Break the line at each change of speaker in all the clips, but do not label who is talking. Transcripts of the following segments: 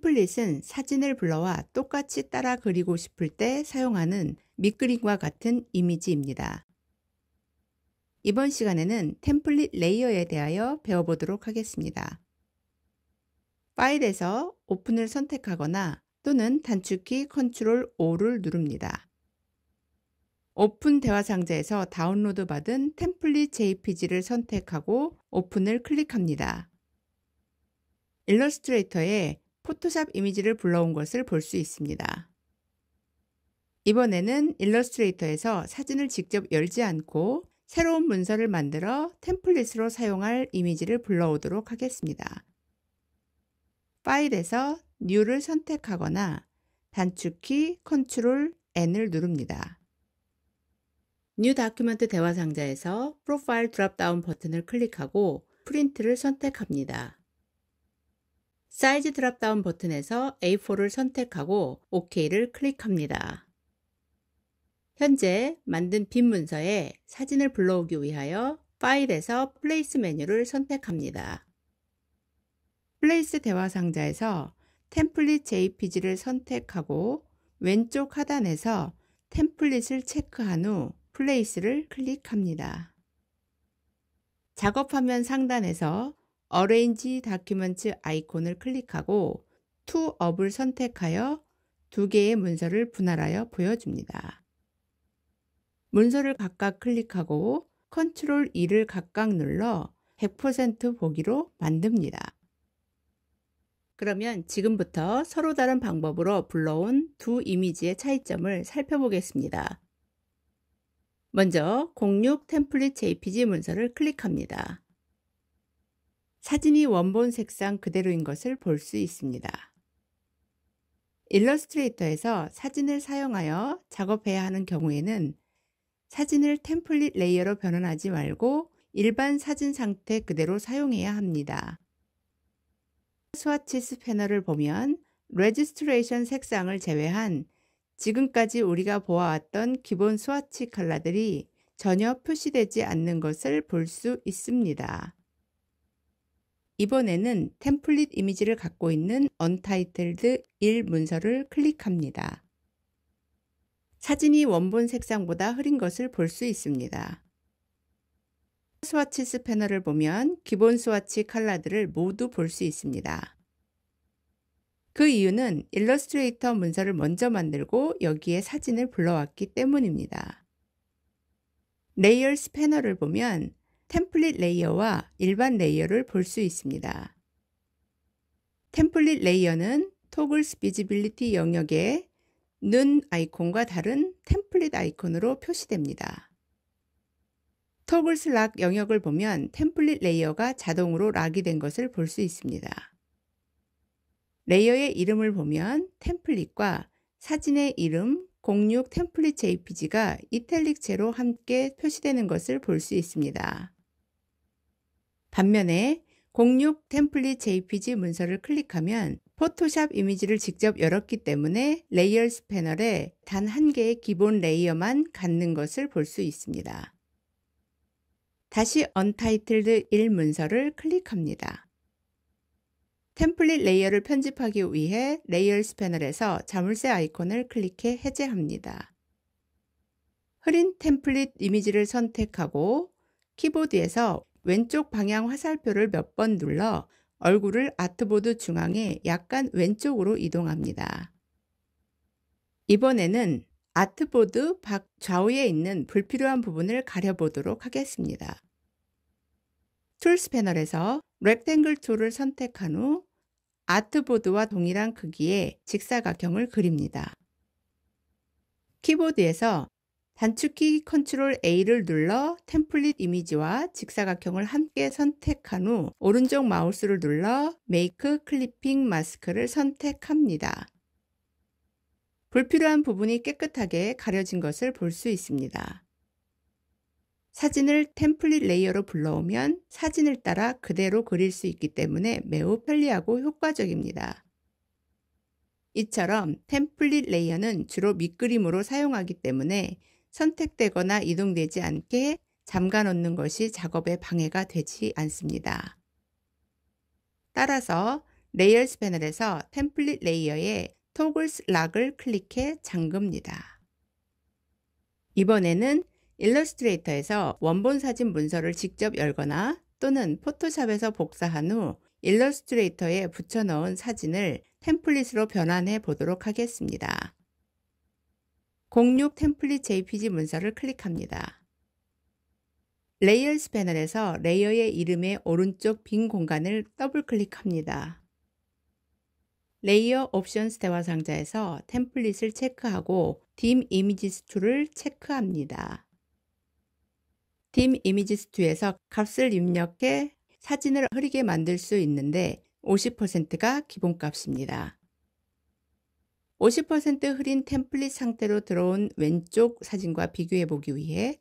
템플릿은 사진을 불러와 똑같이 따라 그리고 싶을 때 사용하는 밑그림과 같은 이미지입니다. 이번 시간에는 템플릿 레이어에 대하여 배워보도록 하겠습니다. 파일에서 오픈을 선택하거나 또는 단축키 Ctrl O를 누릅니다. 오픈 대화 상자에서 다운로드 받은 템플릿 JPG를 선택하고 오픈을 클릭합니다. 일러스트레이터에 포토샵 이미지를 불러온 것을 볼 수 있습니다. 이번에는 일러스트레이터에서 사진을 직접 열지 않고 새로운 문서를 만들어 템플릿으로 사용할 이미지를 불러오도록 하겠습니다. 파일에서 New를 선택하거나 단축키 Ctrl N을 누릅니다. New 다큐멘트 대화 상자에서 프로파일 드랍다운 버튼을 클릭하고 프린트를 선택합니다. 사이즈 드랍다운 버튼에서 A4를 선택하고 OK를 클릭합니다. 현재 만든 빈 문서에 사진을 불러오기 위하여 파일에서 플레이스 메뉴를 선택합니다. 플레이스 대화 상자에서 템플릿 JPG를 선택하고 왼쪽 하단에서 템플릿을 체크한 후 플레이스를 클릭합니다. 작업 화면 상단에서 Arrange Document 아이콘을 클릭하고 To Up을 선택하여 두 개의 문서를 분할하여 보여줍니다. 문서를 각각 클릭하고 Ctrl E를 각각 눌러 100% 보기로 만듭니다. 그러면 지금부터 서로 다른 방법으로 불러온 두 이미지의 차이점을 살펴보겠습니다. 먼저 06 템플릿 JPG 문서를 클릭합니다. 사진이 원본 색상 그대로인 것을 볼 수 있습니다. 일러스트레이터에서 사진을 사용하여 작업해야 하는 경우에는 사진을 템플릿 레이어로 변환하지 말고 일반 사진 상태 그대로 사용해야 합니다. 스와치스 패널을 보면 레지스트레이션 색상을 제외한 지금까지 우리가 보아왔던 기본 스와치 컬러들이 전혀 표시되지 않는 것을 볼 수 있습니다. 이번에는 템플릿 이미지를 갖고 있는 Untitled 1 문서를 클릭합니다. 사진이 원본 색상보다 흐린 것을 볼 수 있습니다. 스와치스 패널을 보면 기본 스와치 칼라들을 모두 볼 수 있습니다. 그 이유는 일러스트레이터 문서를 먼저 만들고 여기에 사진을 불러왔기 때문입니다. 레이얼스 패널을 보면 템플릿 레이어와 일반 레이어를 볼 수 있습니다. 템플릿 레이어는 토글스 비지빌리티 영역에 눈 아이콘과 다른 템플릿 아이콘으로 표시됩니다. 토글스 락 영역을 보면 템플릿 레이어가 자동으로 락이 된 것을 볼 수 있습니다. 레이어의 이름을 보면 템플릿과 사진의 이름 06 템플릿 JPG가 이탈릭체로 함께 표시되는 것을 볼 수 있습니다. 반면에 06 템플릿 JPG 문서를 클릭하면 포토샵 이미지를 직접 열었기 때문에 레이어스 패널에 단 한 개의 기본 레이어만 갖는 것을 볼 수 있습니다. 다시 Untitled 1 문서를 클릭합니다. 템플릿 레이어를 편집하기 위해 레이어스 패널에서 자물쇠 아이콘을 클릭해 해제합니다. 흐린 템플릿 이미지를 선택하고 키보드에서 왼쪽 방향 화살표를 몇 번 눌러 얼굴을 아트보드 중앙에 약간 왼쪽으로 이동합니다. 이번에는 아트보드 밖 좌우에 있는 불필요한 부분을 가려보도록 하겠습니다. 툴스 패널에서 Rectangle t o o l 을 선택한 후 아트보드와 동일한 크기의 직사각형을 그립니다. 키보드에서 단축키 컨트롤 A를 눌러 템플릿 이미지와 직사각형을 함께 선택한 후 오른쪽 마우스를 눌러 메이크 클리핑 마스크를 선택합니다. 불필요한 부분이 깨끗하게 가려진 것을 볼 수 있습니다. 사진을 템플릿 레이어로 불러오면 사진을 따라 그대로 그릴 수 있기 때문에 매우 편리하고 효과적입니다. 이처럼 템플릿 레이어는 주로 밑그림으로 사용하기 때문에 선택되거나 이동되지 않게 잠가 놓는 것이 작업에 방해가 되지 않습니다. 따라서 레이어스 패널에서 템플릿 레이어에 토글스 락을 클릭해 잠금니다 이번에는 일러스트레이터에서 원본 사진 문서를 직접 열거나 또는 포토샵에서 복사한 후 일러스트레이터에 붙여넣은 사진을 템플릿으로 변환해 보도록 하겠습니다. 06 템플릿 JPG 문서를 클릭합니다. 레이어스 패널에서 레이어의 이름의 오른쪽 빈 공간을 더블 클릭합니다. 레이어 옵션스 대화 상자에서 템플릿을 체크하고 딤 이미지스 툴을 체크합니다. 딤 이미지스 툴에서 값을 입력해 사진을 흐리게 만들 수 있는데 50%가 기본값입니다. 50% 흐린 템플릿 상태로 들어온 왼쪽 사진과 비교해 보기 위해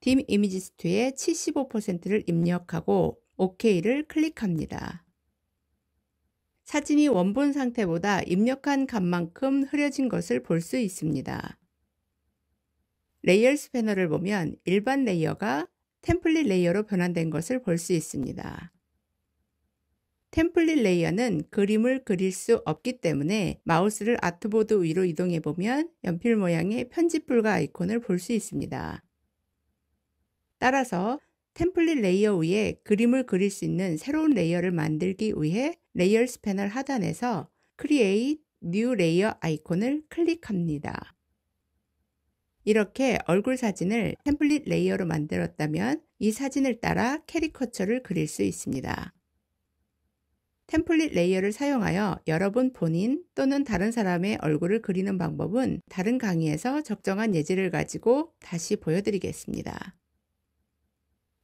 딤 이미지 스트에 75%를 입력하고 OK를 클릭합니다. 사진이 원본 상태보다 입력한 값만큼 흐려진 것을 볼 수 있습니다. 레이어스 패널을 보면 일반 레이어가 템플릿 레이어로 변환된 것을 볼 수 있습니다. 템플릿 레이어는 그림을 그릴 수 없기 때문에 마우스를 아트보드 위로 이동해 보면 연필 모양의 편집불과 아이콘을 볼 수 있습니다. 따라서 템플릿 레이어 위에 그림을 그릴 수 있는 새로운 레이어를 만들기 위해 레이어스 패널 하단에서 Create New Layer 아이콘을 클릭합니다. 이렇게 얼굴 사진을 템플릿 레이어로 만들었다면 이 사진을 따라 캐리커처를 그릴 수 있습니다. 템플릿 레이어를 사용하여 여러분 본인 또는 다른 사람의 얼굴을 그리는 방법은 다른 강의에서 적정한 예제를 가지고 다시 보여드리겠습니다.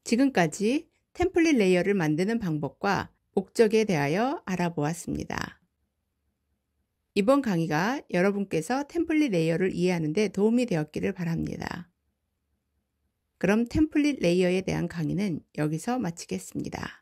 지금까지 템플릿 레이어를 만드는 방법과 목적에 대하여 알아보았습니다. 이번 강의가 여러분께서 템플릿 레이어를 이해하는 데 도움이 되었기를 바랍니다. 그럼 템플릿 레이어에 대한 강의는 여기서 마치겠습니다.